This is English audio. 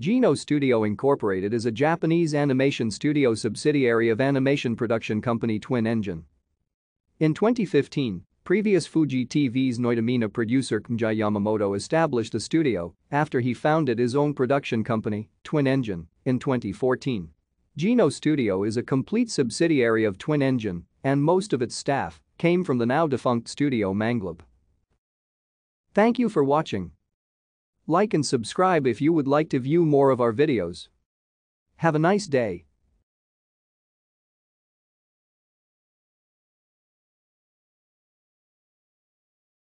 Geno Studio Incorporated is a Japanese animation studio subsidiary of animation production company Twin Engine. In 2015, previous Fuji TV's Noidamina producer Kunjai Yamamoto established a studio after he founded his own production company, Twin Engine, in 2014. Geno Studio is a complete subsidiary of Twin Engine, and most of its staff came from the now defunct studio Manglobe. Thank you for watching. Like and subscribe if you would like to view more of our videos. Have a nice day.